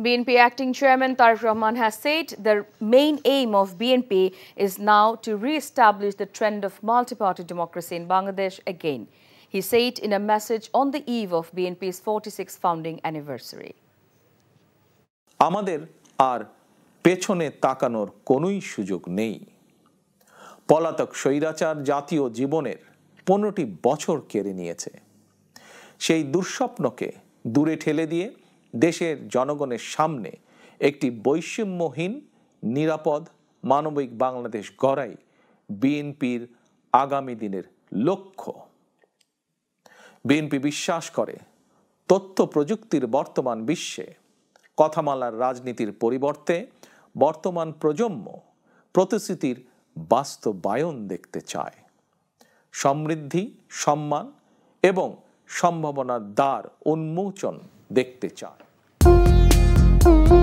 BNP acting chairman Tariq Rahman has said the main aim of BNP is now to re-establish the trend of multi-party democracy in Bangladesh again. He said in a message on the eve of BNP's 46th founding anniversary. আমাদের আর পেছনে তাকানোর কোনোই সুযোগ নেই পলাতক স্বৈরাচার জাতীয় জীবনের পনেরোটি বছর কেড়ে নিয়েছে সেই দুঃস্বপ্নকে দূরে ঠেলে দিয়ে দেশের জনগণের সামনে একটি বৈষম্যহীন নিরাপদ মানবিক বাংলাদেশ গড়াই বিএনপির আগামী দিনের লক্ষ্য বিএনপি বিশ্বাস করে তথ্য প্রযুক্তির বর্তমান বিশ্বে কথামালার রাজনীতির পরিবর্তে বর্তমান প্রজন্ম প্রতিশ্রুতির বাস্তবায়ন দেখতে চায় সমৃদ্ধি সম্মান এবং সম্ভাবনার দ্বার উন্মোচন দেখতে চায় Mm-hmm.